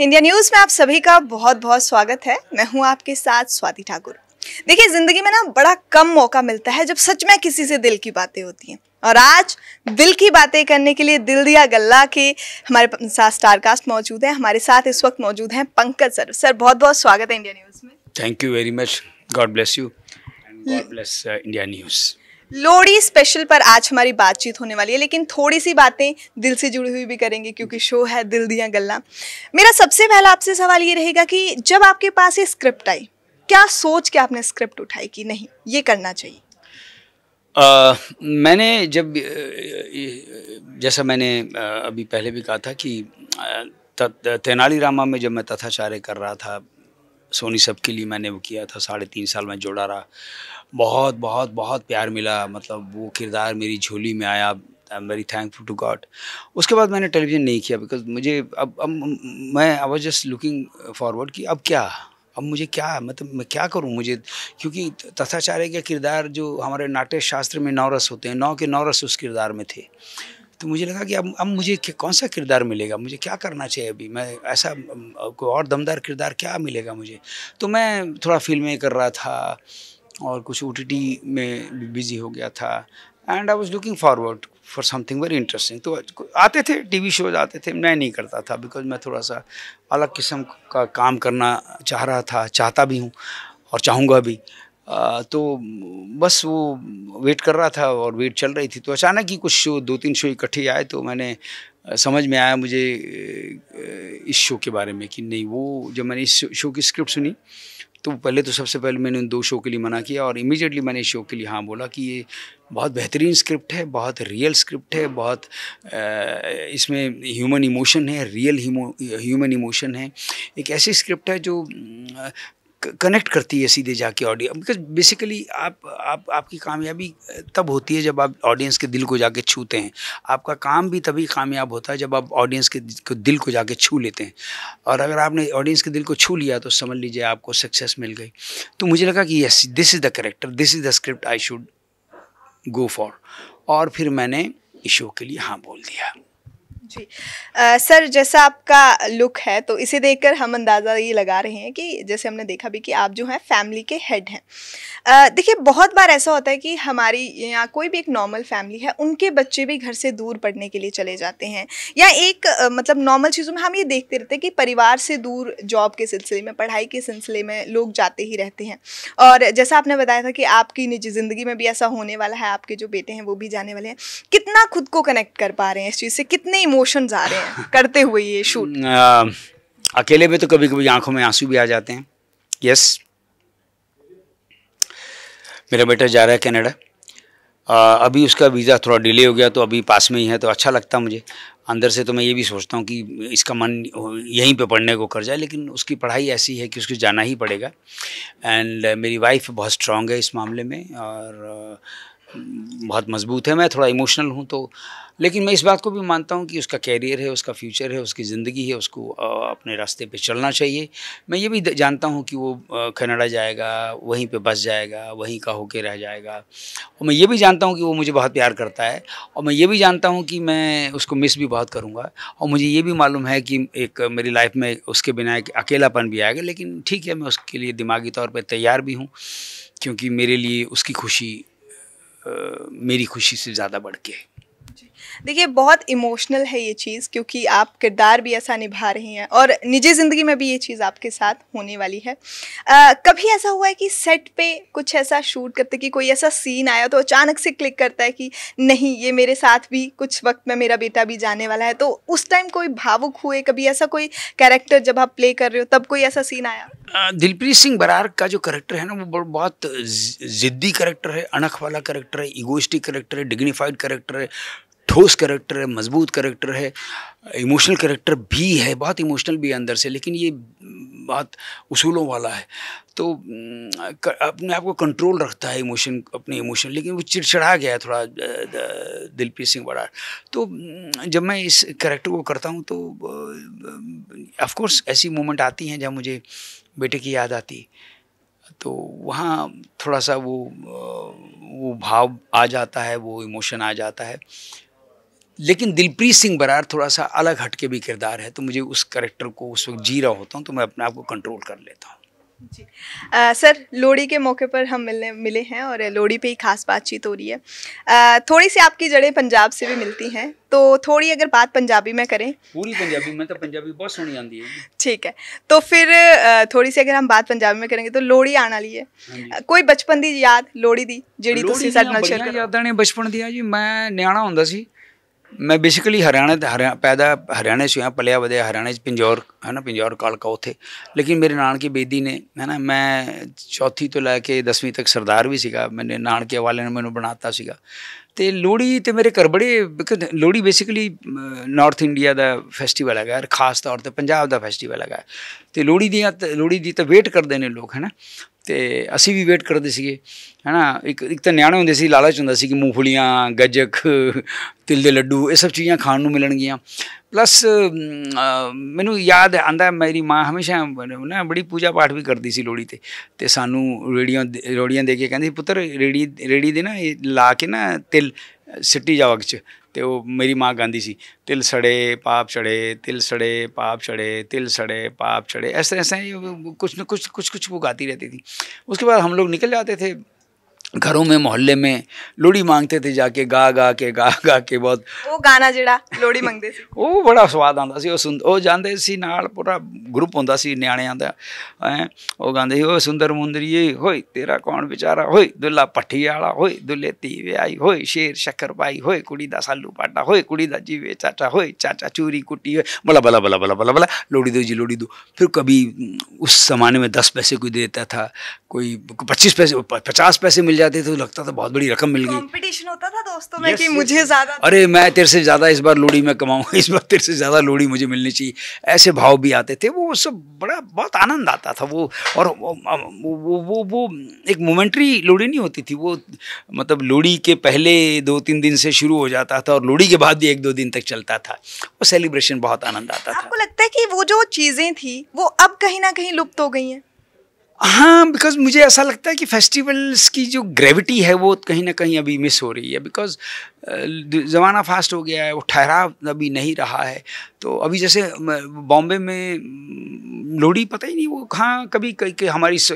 India news में आप सभी का बहुत बहुत स्वागत है मैं हूँ आपके साथ स्वाति ठाकुर देखिए ज़िंदगी में ना बड़ा कम मौका मिलता है जब सच में किसी से दिल की बातें होती हैं और आज दिल की बातें करने के लिए दिल दिया गल्ला के हमारे साथ स्टारकास्ट मौजूद है हमारे साथ इस वक्त मौजूद हैं पंकज सर सर बहुत बहुत स्वागत है इंडिया न्यूज़ में thank you very much God bless you God bless India news Lohri special पर आज हमारी बातचीत होने वाली है लेकिन थोड़ी सी बातें दिल से जुड़ी हुई भी करेंगे क्योंकि शो है दिल दिया गल्ला मेरा सबसे पहला आपसे सवाल ये रहेगा कि जब आपके पास ये स्क्रिप्ट आई क्या सोच के आपने स्क्रिप्ट उठाई कि नहीं ये करना चाहिए आ, मैंने जब जैसा मैंने अभी पहले भी कहा था कि तेनालीरामा में जब मैं तथाचार्य कर रहा था सोनी सब के लिए मैंने वो किया था साढ़े तीन साल में जोड़ा रहा बहुत बहुत बहुत प्यार मिला मतलब वो किरदार मेरी झोली में आया I am very thankful to God उसके बाद मैंने टेलीविज़न नहीं किया बिकॉज मुझे अब अब मैं I was just looking forward कि अब क्या अब मुझे क्या मतलब मैं क्या करूं मुझे क्योंकि तथाचार्य का किरदार जो हमारे नाट्य शास्त्र में नौ रस होते हैं नौ के नौ रस उस किरदार में थे तो मुझे लगा कि अब अब मुझे कौन सा किरदार मिलेगा मुझे क्या करना चाहिए अभी मैं ऐसा कोई और दमदार किरदार क्या मिलेगा मुझे तो मैं थोड़ा फिल्में कर रहा था और कुछ ओ में बिजी हो गया था and I was looking forward for something very interesting तो आते थे टी वी शोज आते थे मैं नहीं करता था बिकॉज मैं थोड़ा सा अलग किस्म का काम करना चाह रहा था चाहता भी हूँ और चाहूँगा भी तो बस वो वेट कर रहा था और वेट चल रही थी तो अचानक ही कुछ शो दो तीन शो इकट्ठे आए तो मैंने समझ में आया मुझे इस शो के बारे में कि नहीं वो जब मैंने इस शो की स्क्रिप्ट सुनी तो पहले तो सबसे पहले मैंने उन दो शो के लिए मना किया और इमीजिएटली मैंने इस शो के लिए हाँ बोला कि ये बहुत बेहतरीन स्क्रिप्ट है बहुत रियल स्क्रिप्ट है बहुत इसमें ह्यूमन इमोशन है रियल ह्यूमन इमोशन है एक ऐसी स्क्रिप्ट है जो कनेक्ट करती है सीधे जाके ऑडियो बिकॉज बेसिकली आप आप आपकी कामयाबी तब होती है जब आप ऑडियंस के दिल को जाके छूते हैं आपका काम भी तभी कामयाब होता है जब आप ऑडियंस के दिल को जाके छू लेते हैं और अगर आपने ऑडियंस के दिल को छू लिया तो समझ लीजिए आपको सक्सेस मिल गई तो मुझे लगा कि yes this is the character this is the script I should go for और फिर मैंने इस शो के लिए हाँ बोल दिया जी आ, सर जैसा आपका लुक है तो इसे देखकर हम अंदाज़ा ये लगा रहे हैं कि जैसे हमने देखा भी कि आप जो हैं फैमिली के हेड हैं देखिए बहुत बार ऐसा होता है कि हमारी यहाँ कोई भी एक नॉर्मल फैमिली है उनके बच्चे भी घर से दूर पढ़ने के लिए चले जाते हैं या एक आ, मतलब नॉर्मल चीज़ों में हम ये देखते रहते हैं कि परिवार से दूर जॉब के सिलसिले में पढ़ाई के सिलसिले में लोग जाते ही रहते हैं और जैसा आपने बताया था कि आपकी निजी ज़िंदगी में भी ऐसा होने वाला है आपके जो बेटे हैं वो भी जाने वाले हैं कितना खुद को कनेक्ट कर पा रहे हैं इस चीज़ से कितने इमोशन आ रहे हैं करते हुए ये शूट mm, आ, अकेले में तो कभी कभी आंखों में आंसू भी आ जाते हैं यस मेरा बेटा जा रहा है कनाडा अभी उसका वीज़ा थोड़ा डिले हो गया तो अभी पास में ही है तो अच्छा लगता मुझे अंदर से तो मैं ये भी सोचता हूँ कि इसका मन यहीं पे पढ़ने को कर जाए लेकिन उसकी पढ़ाई ऐसी है कि उसको जाना ही पड़ेगा एंड मेरी वाइफ बहुत स्ट्रांग है इस मामले में और बहुत मजबूत है मैं थोड़ा इमोशनल हूँ तो लेकिन मैं इस बात को भी मानता हूँ कि उसका कैरियर है उसका फ्यूचर है उसकी ज़िंदगी है उसको अपने रास्ते पे चलना चाहिए मैं ये भी जानता हूँ कि वो कनाडा जाएगा वहीं पे बस जाएगा वहीं का होके रह जाएगा और मैं ये भी जानता हूँ कि वो मुझे बहुत प्यार करता है और मैं ये भी जानता हूँ कि मैं उसको मिस भी बहुत करूँगा और मुझे ये भी मालूम है कि एक मेरी लाइफ में उसके बिना एक अकेलापन भी आएगा लेकिन ठीक है मैं उसके लिए दिमागी तौर पर तैयार भी हूँ क्योंकि मेरे लिए उसकी खुशी मेरी खुशी से ज़्यादा बढ़ के देखिए बहुत इमोशनल है ये चीज़ क्योंकि आप किरदार भी ऐसा निभा रही हैं और निजी ज़िंदगी में भी ये चीज़ आपके साथ होने वाली है आ, कभी ऐसा हुआ है कि सेट पे कुछ ऐसा शूट करते कि कोई ऐसा सीन आया तो अचानक से क्लिक करता है कि नहीं ये मेरे साथ भी कुछ वक्त में मेरा बेटा भी जाने वाला है तो उस टाइम कोई भावुक हुए कभी ऐसा कोई कैरेक्टर जब आप प्ले कर रहे हो तब कोई ऐसा सीन आया दिलप्रीत सिंह बरार का जो करेक्टर है ना वो बहुत ज़िद्दी करेक्टर है अनख वाला करेक्टर है इगोस्टिक करेक्टर है डिग्निफाइड करेक्टर है ठोस करेक्टर है मजबूत करेक्टर है इमोशनल करेक्टर भी है बहुत इमोशनल भी है अंदर से लेकिन ये बात उसूलों वाला है तो अपने आप को कंट्रोल रखता है इमोशन अपने इमोशन लेकिन वो चिड़चिड़ा गया है थोड़ा दिलप्रीत सिंह बड़ा तो जब मैं इस करेक्टर को करता हूँ तो ऑफकोर्स ऐसी मोमेंट आती हैं जहाँ मुझे बेटे की याद आती तो वहाँ थोड़ा सा वो वो भाव आ जाता है वो इमोशन आ जाता है लेकिन दिलप्रीत सिंह बरार थोड़ा सा अलग हट के भी किरदार है तो मुझे उस करेक्टर को उस वक्त जी रहा होता हूँ तो मैं अपने आप को कंट्रोल कर लेता हूँ जी आ, सर लोहड़ी के मौके पर हम मिलने मिले हैं और लोहड़ी पे ही खास बातचीत हो रही है आ, थोड़ी सी आपकी जड़ें पंजाब से भी मिलती हैं तो थोड़ी अगर बात पंजाबी में करें पूरी पंजाबी में तो पंजाबी बहुत सोहनी आती है ठीक है तो फिर थोड़ी सी अगर हम बात पंजाबी में करेंगे तो लोहड़ी आने वाली है हाँ कोई बचपन की याद ਲੋਹੜੀ दी ਜਿਹੜੀ ਤੁਸੀਂ ਸਾਡੇ ਨਾਲ ਸ਼ੇਅਰ ਕਰੋ ਯਾਦਾਂ ਨੇ ਬਚਪਨ ਮੈਂ ਬੇਸਿਕਲੀ ਹਰਿਆਣਾ हरिया ਹਰਿਆਣਾ ਪੈਦਾ से यहाँ ਪਲਿਆ ਵਦੇ ਹਰਿਆਣੇ ਚ पिंजौर है ना पिंजौर ਉਥੇ ਲੇਕਿਨ ਮੇਰੇ ਨਾਨਕੇ ਬੇਦੀ ਨੇ बेदी ने है ਚੌਥੀ ਤੋਂ ਲੈ ਕੇ 10ਵੀਂ ਤੱਕ ਸਰਦਾਰ ਵੀ ਸੀਗਾ ਮੈਨੇ ਨਾਨਕੇ ਵਾਲੇ ਨੇ ਮੈਨੂੰ ਬਣਾਤਾ ਸੀਗਾ ਤੇ ਲੋਹੜੀ ਤੇ ਮੇਰੇ ਘਰ ਬੜੇ ਲੋਹੜੀ ਬੇਸਿਕਲੀ ਨਾਰਥ ਇੰਡੀਆ ਦਾ ਫੈਸਟੀਵਲ ਹੈਗਾ ਖਾਸ ਤੌਰ ਤੇ ਪੰਜਾਬ ਦਾ ਫੈਸਟੀਵਲ ਹੈਗਾ ਤੇ ਲੋਹੜੀ ਦੀਆਂ ਲੋਹੜੀ ਦੀ ਤਾਂ ਵੇਟ ਕਰਦੇ ਨੇ ਲੋਕ ਹੈ ਨਾ ਤੇ ਅਸੀਂ ਵੀ ਵੇਟ ਕਰਦੇ ਸੀਗੇ ਹਨਾ ਇੱਕ ਇੱਕ ਤਾਂ ਨਿਆਣੇ ਹੁੰਦੇ ਸੀ ਲਾਲਚ ਹੁੰਦਾ ਸੀ ਕਿ ਮੂੰਗਫਲੀਆਂ ਗੱਜਕ ਤਿਲ ਦੇ ਲੱਡੂ ਇਹ ਸਭ ਚੀਜ਼ਾਂ ਖਾਣ ਨੂੰ ਮਿਲਣਗੀਆਂ ਪਲੱਸ ਮੈਨੂੰ ਯਾਦ ਆਂਦਾ ਮੇਰੀ ਮਾਂ ਹਮੇਸ਼ਾ ਨਾ ਬੜੀ ਪੂਜਾ ਪਾਠ ਵੀ ਕਰਦੀ ਸੀ ਲੋੜੀ ਤੇ ਤੇ ਸਾਨੂੰ ਰੇੜੀਆਂ ਰੋੜੀਆਂ ਦੇ ਕੇ ਕਹਿੰਦੀ ਪੁੱਤਰ ਰੇੜੀ ਰੇੜੀ ਦੇ ਨਾ ਇਹ ਲਾ ਕੇ ਨਾ ਤਿਲ ਸਿੱਟੀ ਜਾ ਵਗ ਚ तो वो मेरी माँ गाँधी सी तिल सड़े पाप चढ़े तिल सड़े पाप चढ़े तिल सड़े पाप चढ़े ऐसे ऐसे कुछ न कुछ कुछ कुछ वो गाती रहती थी उसके बाद हम लोग निकल जाते थे घरों में मोहल्ले में लोड़ी मांगते थे जाके गा गा के गा गा के बहुत वो गाना जेड़ा लोड़ी मांगते थे वो बड़ा स्वाद आंदा सी वो वो जांदे पूरा ग्रुप होंदा सी न्याणे वो गांदे ओ सुंदर मुंदरी ये होई तेरा कौन बेचारा होई दुल्ला पट्टी वाला होई दुल्ले तीवे आई होई शेर शक्कर पाई हो कुड़ी दा सालू पाटा होई कुड़ी दा जीवे चाचा हो चाचा चूरी कुटी बला बला बला बला बला बला लोड़ी दो जी लोड़ी दो फिर कभी उस जमाने में दस पैसे कोई देता था कोई पच्चीस पैसे पचास पैसे मिल जाती तो लगता था बहुत बड़ी रकम मिल गई कंपटीशन होता था दोस्तों में yes, कि मुझे ज्यादा अरे मैं तेरे से ज्यादा इस बार लोड़ी में कमाऊंगा इस बार तेरे से ज्यादा लोड़ी मुझे मिलनी चाहिए ऐसे भाव भी आते थे वो सब बड़ा बहुत आनंद आता था वो और वो वो वो, वो एक मोमेंट्री लोड़ी नहीं होती थी वो मतलब लोड़ी के पहले दो तीन दिन से शुरू हो जाता था और लोड़ी के बाद भी एक दो दिन तक चलता था वो सेलिब्रेशन बहुत आनंद आता था आपको लगता है कि वो जो चीज़ें थी वो अब कहीं ना कहीं लुप्त हो गई हैं हाँ बिकॉज मुझे ऐसा लगता है कि फेस्टिवल्स की जो ग्रेविटी है वो कहीं ना कहीं अभी मिस हो रही है बिकॉज ज़माना फास्ट हो गया है वो ठहराव अभी नहीं रहा है तो अभी जैसे बॉम्बे में लोहड़ी पता ही नहीं वो कहाँ कभी कि हमारी स,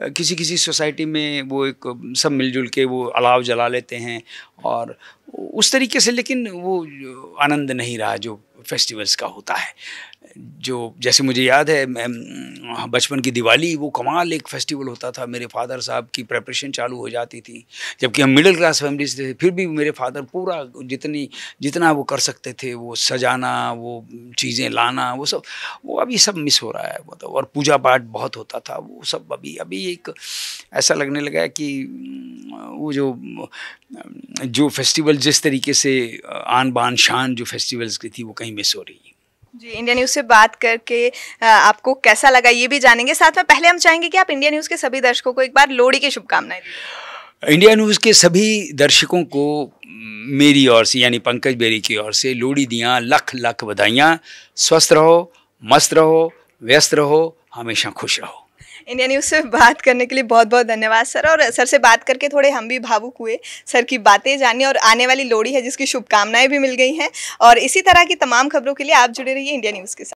किसी किसी सोसाइटी में वो एक सब मिलजुल के वो अलाव जला लेते हैं और उस तरीके से लेकिन वो आनंद नहीं रहा जो फेस्टिवल्स का होता है जो जैसे मुझे याद है मैं बचपन की दिवाली वो कमाल एक फेस्टिवल होता था मेरे फादर साहब की प्रेपरेशन चालू हो जाती थी जबकि हम मिडिल क्लास फैमिली से थे फिर भी मेरे फादर पूरा जितनी जितना वो कर सकते थे वो सजाना वो चीज़ें लाना वो सब वो अभी सब मिस हो रहा है मतलब और पूजा पाठ बहुत होता था वो सब अभी अभी एक ऐसा लगने लगा है कि वो जो जो फेस्टिवल जिस तरीके से आन बान शान जो फेस्टिवल्स की थी वो कहीं मिस हो रही है जी इंडिया न्यूज़ से बात करके आपको कैसा लगा ये भी जानेंगे साथ में पहले हम चाहेंगे कि आप इंडिया न्यूज़ के सभी दर्शकों को एक बार लोहड़ी की शुभकामनाएं इंडिया न्यूज़ के सभी दर्शकों को मेरी ओर से यानी पंकज बेरी की ओर से लोहड़ी दियाँ लख लख बधाइयाँ स्वस्थ रहो मस्त रहो व्यस्त रहो हमेशा खुश रहो इंडिया न्यूज़ से बात करने के लिए बहुत बहुत धन्यवाद सर और सर से बात करके थोड़े हम भी भावुक हुए सर की बातें जानी और आने वाली लोड़ी है जिसकी शुभकामनाएं भी मिल गई हैं और इसी तरह की तमाम खबरों के लिए आप जुड़े रहिए इंडिया न्यूज़ के साथ